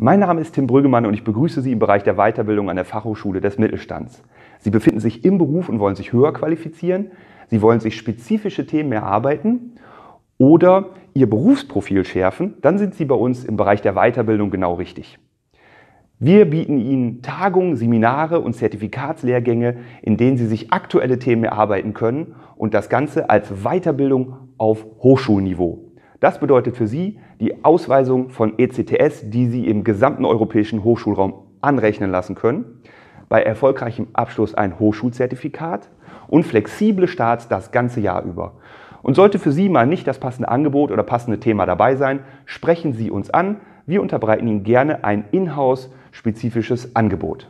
Mein Name ist Tim Brüggemann und ich begrüße Sie im Bereich der Weiterbildung an der Fachhochschule des Mittelstands. Sie befinden sich im Beruf und wollen sich höher qualifizieren. Sie wollen sich spezifische Themen erarbeiten oder Ihr Berufsprofil schärfen. Dann sind Sie bei uns im Bereich der Weiterbildung genau richtig. Wir bieten Ihnen Tagungen, Seminare und Zertifikatslehrgänge, in denen Sie sich aktuelle Themen erarbeiten können und das Ganze als Weiterbildung auf Hochschulniveau. Das bedeutet für Sie die Ausweisung von ECTS, die Sie im gesamten europäischen Hochschulraum anrechnen lassen können, bei erfolgreichem Abschluss ein Hochschulzertifikat und flexible Starts das ganze Jahr über. Und sollte für Sie mal nicht das passende Angebot oder passende Thema dabei sein, sprechen Sie uns an. Wir unterbreiten Ihnen gerne ein inhouse spezifisches Angebot.